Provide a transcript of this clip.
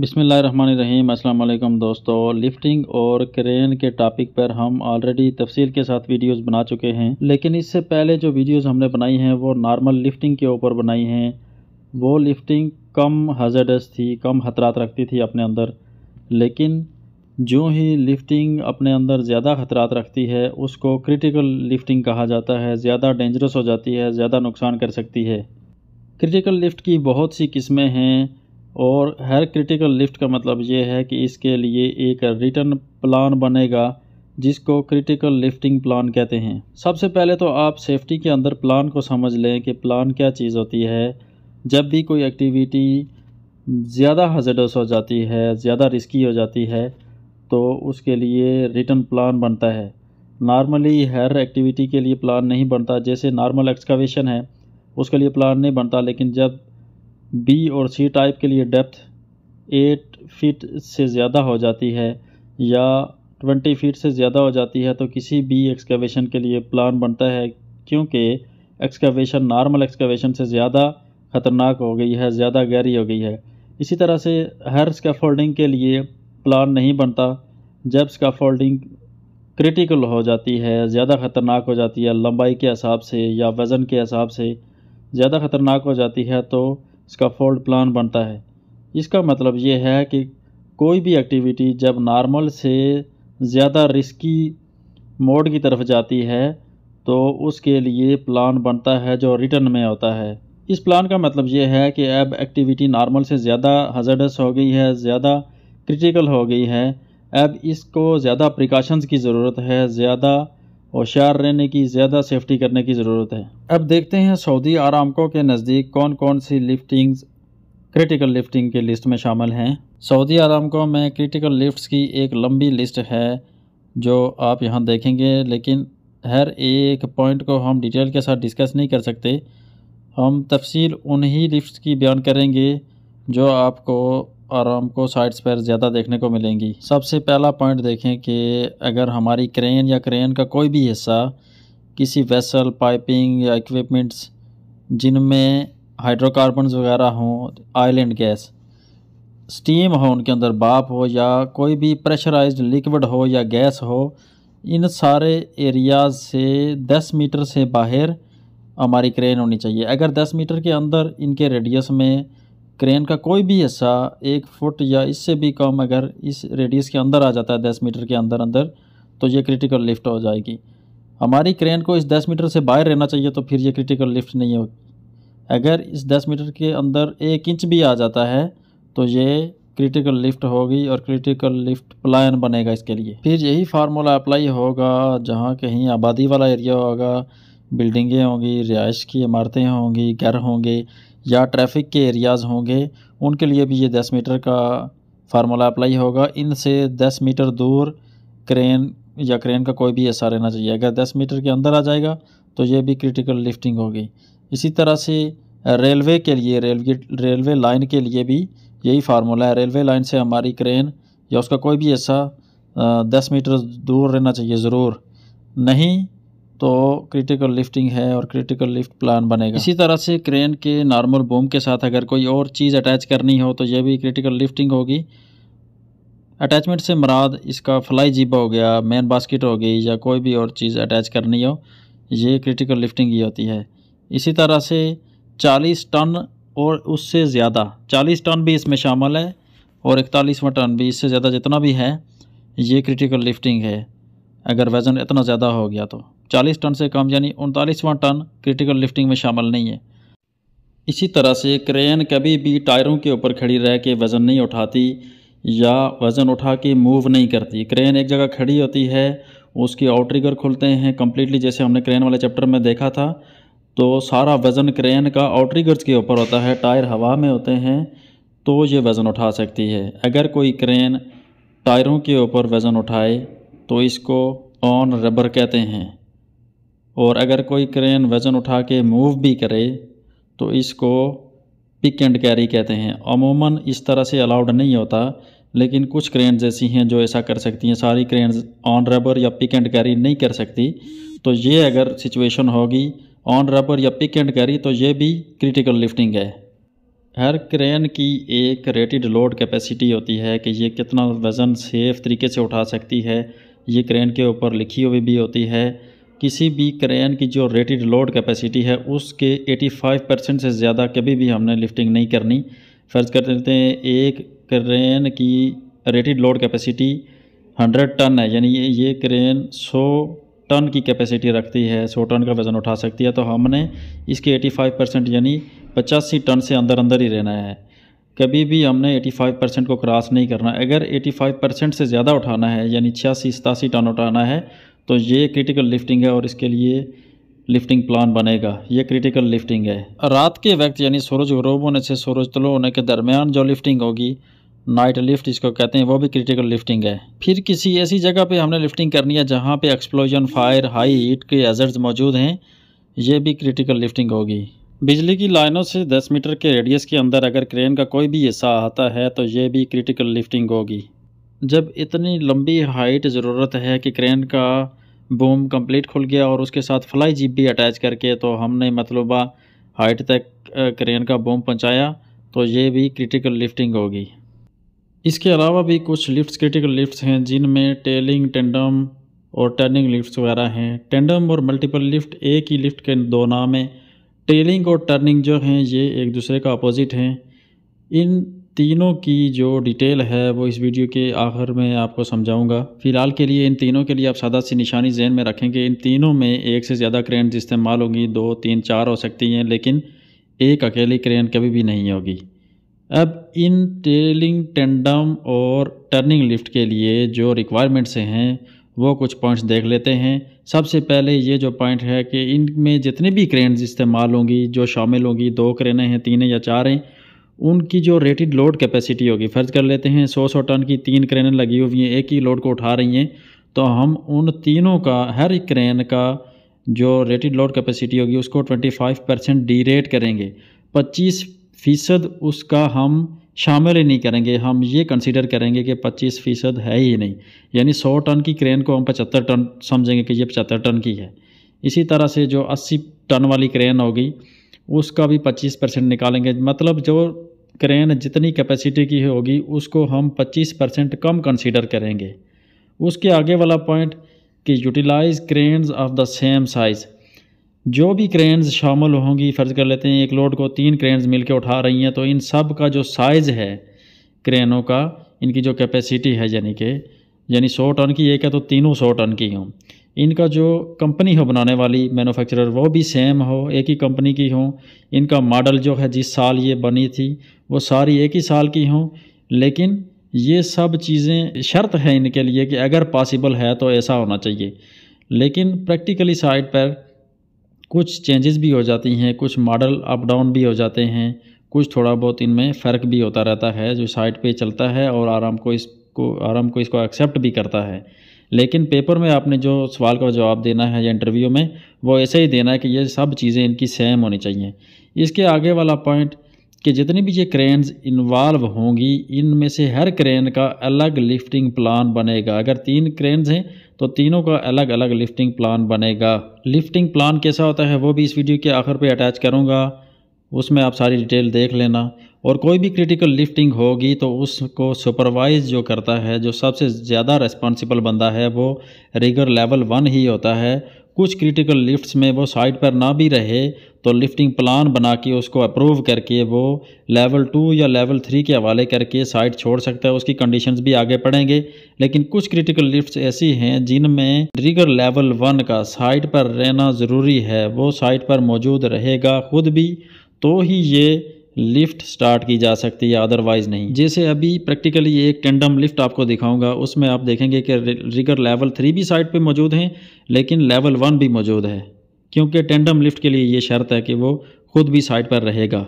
बिसमीम् अल्लाम दोस्तों लिफ्टिंग और क्रेन के टॉपिक पर हम ऑलरेडी तफसील के साथ वीडियोस बना चुके हैं लेकिन इससे पहले जो वीडियोस हमने बनाई हैं वो नॉर्मल लिफ्टिंग के ऊपर बनाई हैं वो लिफ्टिंग कम हजरडस थी कम खतरात रखती थी अपने अंदर लेकिन जो ही लिफ्टिंग अपने अंदर ज़्यादा खतरात रखती है उसको क्रिटिकल लिफ्टिंग कहा जाता है ज़्यादा डेंजरस हो जाती है ज़्यादा नुकसान कर सकती है क्रिटिकल लिफ्ट की बहुत सी किस्में हैं और हर क्रिटिकल लिफ्ट का मतलब ये है कि इसके लिए एक रिटर्न प्लान बनेगा जिसको क्रिटिकल लिफ्टिंग प्लान कहते हैं सबसे पहले तो आप सेफ्टी के अंदर प्लान को समझ लें कि प्लान क्या चीज़ होती है जब भी कोई एक्टिविटी ज़्यादा हजडस हो जाती है ज़्यादा रिस्की हो जाती है तो उसके लिए रिटर्न प्लान बनता है नॉर्मली हर एक्टिविटी के लिए प्लान नहीं बनता जैसे नॉर्मल एक्सकावेशन है उसके लिए प्लान नहीं बनता लेकिन जब बी और सी टाइप के लिए डेप्थ एट फीट से ज़्यादा हो जाती है या ट्वेंटी फीट से ज़्यादा हो जाती है तो किसी भी एक्सकवेशन के लिए प्लान बनता है क्योंकि एक्सकवेशन नॉर्मल एक्सकवेशन से ज़्यादा ख़तरनाक हो गई है ज़्यादा गहरी हो गई है इसी तरह से हर स्कैफोल्डिंग के लिए प्लान नहीं बनता जब स्कैफोल्डिंग क्रिटिकल हो जाती है ज़्यादा ख़तरनाक हो जाती है लंबाई के हिसाब से या वज़न के हिसाब से ज़्यादा ख़तरनाक हो जाती है तो इसका फोल्ड प्लान बनता है इसका मतलब ये है कि कोई भी एक्टिविटी जब नॉर्मल से ज़्यादा रिस्की मोड की तरफ जाती है तो उसके लिए प्लान बनता है जो रिटर्न में होता है इस प्लान का मतलब ये है कि अब एक्टिविटी नॉर्मल से ज़्यादा हजरडस हो गई है ज़्यादा क्रिटिकल हो गई है अब इसको ज़्यादा प्रिकॉशंस की ज़रूरत है ज़्यादा होशियार रहने की ज़्यादा सेफ्टी करने की ज़रूरत है अब देखते हैं सऊदी आरामको के नज़दीक कौन कौन सी लिफ्टिंग्स क्रिटिकल लिफ्टिंग के लिस्ट में शामिल हैं सऊदी आरामको में क्रिटिकल लिफ्ट्स की एक लंबी लिस्ट है जो आप यहाँ देखेंगे लेकिन हर एक पॉइंट को हम डिटेल के साथ डिस्कस नहीं कर सकते हम तफसील उन्हीं लिफ्ट की बयान करेंगे जो आपको और हमको साइड्स पर ज़्यादा देखने को मिलेंगी सबसे पहला पॉइंट देखें कि अगर हमारी क्रेन या क्रेन का कोई भी हिस्सा किसी वेसल पाइपिंग या इक्विपमेंट्स जिनमें हाइड्रोकार्बन वगैरह हों आइलैंड गैस स्टीम हो उनके अंदर बाप हो या कोई भी प्रेशराइज्ड लिक्विड हो या गैस हो इन सारे एरियाज से 10 मीटर से बाहर हमारी क्रेन होनी चाहिए अगर 10 मीटर के अंदर इनके रेडियस में क्रेन का कोई भी हिस्सा एक फुट या इससे भी कम अगर इस रेडियस के अंदर आ जाता है दस मीटर के अंदर अंदर तो ये क्रिटिकल लिफ्ट हो जाएगी हमारी क्रेन को इस दस मीटर से बाहर रहना चाहिए तो फिर ये क्रिटिकल लिफ्ट नहीं होगी अगर इस दस मीटर के अंदर एक इंच भी आ जाता है तो ये क्रिटिकल लिफ्ट होगी और क्रिटिकल लिफ्ट प्लान बनेगा इसके लिए फिर यही फार्मूला अप्लाई होगा जहाँ कहीं आबादी वाला एरिया होगा बिल्डिंगें होंगी रिहाइश की इमारतें होंगी घर होंगे या ट्रैफिक के एरियाज़ होंगे उनके लिए भी ये दस मीटर का फार्मूला अप्लाई होगा इनसे दस मीटर दूर क्रेन या क्रेन का कोई भी ऐसा रहना चाहिए अगर दस मीटर के अंदर आ जाएगा तो ये भी क्रिटिकल लिफ्टिंग होगी इसी तरह से रेलवे के लिए रेलवे रेलवे लाइन के लिए भी यही फार्मूला है रेलवे लाइन से हमारी क्रेन या उसका कोई भी ऐसा दस मीटर दूर रहना चाहिए ज़रूर नहीं तो क्रिटिकल लिफ्टिंग है और क्रिटिकल लिफ्ट प्लान बनेगा इसी तरह से क्रेन के नॉर्मल बूम के साथ अगर कोई और चीज़ अटैच करनी हो तो यह भी क्रिटिकल लिफ्टिंग होगी अटैचमेंट से मराद इसका फ्लाई जीप हो गया मेन बास्केट हो गई या कोई भी और चीज़ अटैच करनी हो ये क्रिटिकल लिफ्टिंग ही होती है इसी तरह से 40 टन और उससे ज़्यादा 40 टन भी इसमें शामिल है और इकतालीसवा टन भी इससे ज़्यादा जितना भी है ये क्रिटिकल लिफ्टिंग है अगर वज़न इतना ज़्यादा हो गया तो 40 टन से कम यानी उनतालीसवां टन क्रिटिकल लिफ्टिंग में शामिल नहीं है इसी तरह से क्रेन कभी भी टायरों के ऊपर खड़ी रह के वज़न नहीं उठाती या वज़न उठा के मूव नहीं करती क्रेन एक जगह खड़ी होती है उसके आउटरिगर खुलते हैं कम्प्लीटली जैसे हमने क्रेन वाले चैप्टर में देखा था तो सारा वज़न क्रेन का आउटरिगर्स के ऊपर होता है टायर हवा में होते हैं तो ये वज़न उठा सकती है अगर कोई क्रेन टायरों के ऊपर वज़न उठाए तो इसको ऑन रबर कहते हैं और अगर कोई क्रेन वज़न उठा के मूव भी करे तो इसको पिक एंड कैरी कहते हैं अमूमन इस तरह से अलाउड नहीं होता लेकिन कुछ क्रेन ऐसी हैं जो ऐसा कर सकती हैं सारी क्रेन ऑन रबर या पिक एंड कैरी नहीं कर सकती तो ये अगर सिचुएशन होगी ऑन रबर या पिक एंड कैरी तो ये भी क्रिटिकल लिफ्टिंग है हर क्रेन की एक रेटेड लोड कैपेसिटी होती है कि ये कितना वज़न सेफ तरीके से उठा सकती है ये क्रेन के ऊपर लिखी हुई भी होती है किसी भी क्रेन की जो रेटेड लोड कैपेसिटी है उसके 85 परसेंट से ज़्यादा कभी भी हमने लिफ्टिंग नहीं करनी फ़र्ज़ कर देते हैं एक क्रेन की रेटेड लोड कैपेसिटी 100 टन है यानी ये ये क्रेन 100 टन की कैपेसिटी रखती है 100 टन का वज़न उठा सकती है तो हमने इसके 85 परसेंट यानी पचासी टन से अंदर अंदर ही रहना है कभी भी हमने 85 परसेंट को क्रॉस नहीं करना अगर 85 परसेंट से ज़्यादा उठाना है यानी छियासी सतासी टन उठाना है तो ये क्रिटिकल लिफ्टिंग है और इसके लिए लिफ्टिंग प्लान बनेगा ये क्रिटिकल लिफ्टिंग है रात के वक्त यानी सूरज गरूब होने से सूरज तलो होने के दरमियान जो लिफ्टिंग होगी नाइट लिफ्ट इसको कहते हैं वो भी क्रिटिकल लिफ्टिंग है फिर किसी ऐसी जगह पे हमने लिफ्टिंग करनी है जहाँ पे एक्सप्लोजन फायर हाई हीट के एजर्ट मौजूद हैं ये भी क्रिटिकल लिफ्टिंग होगी बिजली की लाइनों से 10 मीटर के रेडियस के अंदर अगर क्रेन का कोई भी हिस्सा आता है तो ये भी क्रिटिकल लिफ्टिंग होगी जब इतनी लंबी हाइट ज़रूरत है कि क्रेन का बूम कंप्लीट खुल गया और उसके साथ फ्लाई जीप भी अटैच करके तो हमने मतलब हाइट तक क्रेन का बूम पहुंचाया तो ये भी क्रिटिकल लिफ्टिंग होगी इसके अलावा भी कुछ लिफ्ट्स क्रिटिकल लिफ्ट्स हैं जिनमें टेलिंग टेंडम और टर्निंग लिफ्ट्स वगैरह हैं टेंडम और मल्टीपल लिफ्ट एक ही लिफ्ट के दो नाम हैं टेलिंग और टर्निंग जो हैं ये एक दूसरे का अपोजिट हैं इन तीनों की जो डिटेल है वो इस वीडियो के आखिर में आपको समझाऊंगा फ़िलहाल के लिए इन तीनों के लिए आप सादा सी निशानी जहन में रखें कि इन तीनों में एक से ज़्यादा क्रेन इस्तेमाल होंगी दो तीन चार हो सकती हैं लेकिन एक अकेली क्रेन कभी भी नहीं होगी अब इन टेलिंग टेंडम और टर्निंग लिफ्ट के लिए जो रिक्वायरमेंट्स हैं वो कुछ पॉइंट्स देख लेते हैं सबसे पहले ये जो पॉइंट है कि इनमें जितने भी क्रेन इस्तेमाल होंगी जो शामिल होंगी दो क्रेनें हैं तीन या चार हैं उनकी जो रेटेड लोड कैपेसिटी होगी फ़र्ज़ कर लेते हैं सौ सौ टन की तीन क्रेनें लगी हुई हैं एक ही लोड को उठा रही हैं तो हम उन तीनों का हर एक क्रेन का जो रेटेड लोड कैपेसिटी होगी उसको 25 परसेंट डी रेट करेंगे 25 फ़ीसद उसका हम शामिल ही नहीं करेंगे हम ये कंसिडर करेंगे कि 25 फ़ीसद है ही नहीं यानी 100 टन की क्रेन को हम 75 टन समझेंगे कि ये 75 टन की है इसी तरह से जो 80 टन वाली क्रेन होगी उसका भी 25 परसेंट निकालेंगे मतलब जो क्रेन जितनी कैपेसिटी की होगी उसको हम 25 परसेंट कम कंसीडर करेंगे उसके आगे वाला पॉइंट कि utilize cranes of the same size जो भी क्रेन्स शामिल होंगी फ़र्ज़ कर लेते हैं एक लोड को तीन क्रेन्स मिलकर उठा रही हैं तो इन सब का जो साइज़ है क्रेनों का इनकी जो कैपेसिटी है यानी कि यानी सौ टन की एक है तो तीनों सौ टन की हों इनका जो कंपनी हो बनाने वाली मैन्युफैक्चरर वो भी सेम हो एक ही कंपनी की हो इनका मॉडल जो है जिस साल ये बनी थी वो सारी एक ही साल की हों लेकिन ये सब चीज़ें शर्त है इनके लिए कि अगर पॉसिबल है तो ऐसा होना चाहिए लेकिन प्रैक्टिकली साइड पर कुछ चेंजेस भी हो जाती हैं कुछ मॉडल अप डाउन भी हो जाते हैं कुछ थोड़ा बहुत इनमें फ़र्क भी होता रहता है जो साइड पे चलता है और आराम को इसको आराम को इसको एक्सेप्ट भी करता है लेकिन पेपर में आपने जो सवाल का जवाब देना है या इंटरव्यू में वो ऐसे ही देना है कि ये सब चीज़ें इनकी सेम होनी चाहिए इसके आगे वाला पॉइंट कि जितनी भी ये क्रेन्स इन्वॉल्व होंगी इनमें से हर क्रेन का अलग लिफ्टिंग प्लान बनेगा अगर तीन क्रेन्स हैं तो तीनों का अलग अलग लिफ्टिंग प्लान बनेगा लिफ्टिंग प्लान कैसा होता है वो भी इस वीडियो के आखिर पे अटैच करूँगा उसमें आप सारी डिटेल देख लेना और कोई भी क्रिटिकल लिफ्टिंग होगी तो उसको सुपरवाइज जो करता है जो सबसे ज़्यादा रिस्पॉन्सिबल बंदा है वो रिगर लेवल वन ही होता है कुछ क्रिटिकल लिफ्ट्स में वो साइड पर ना भी रहे तो लिफ्टिंग प्लान बना के उसको अप्रूव करके वो लेवल टू या लेवल थ्री के हवाले करके साइड छोड़ सकता है उसकी कंडीशंस भी आगे पड़ेंगे लेकिन कुछ क्रिटिकल लिफ्ट्स ऐसी हैं जिनमें रिगर लेवल वन का साइड पर रहना ज़रूरी है वो साइड पर मौजूद रहेगा खुद भी तो ही ये लिफ्ट स्टार्ट की जा सकती है अदरवाइज़ नहीं जैसे अभी प्रैक्टिकली एक टेंडम लिफ्ट आपको दिखाऊंगा उसमें आप देखेंगे कि रिगर लेवल थ्री भी साइड पे मौजूद हैं लेकिन लेवल वन भी मौजूद है क्योंकि टेंडम लिफ्ट के लिए ये शर्त है कि वो खुद भी साइड पर रहेगा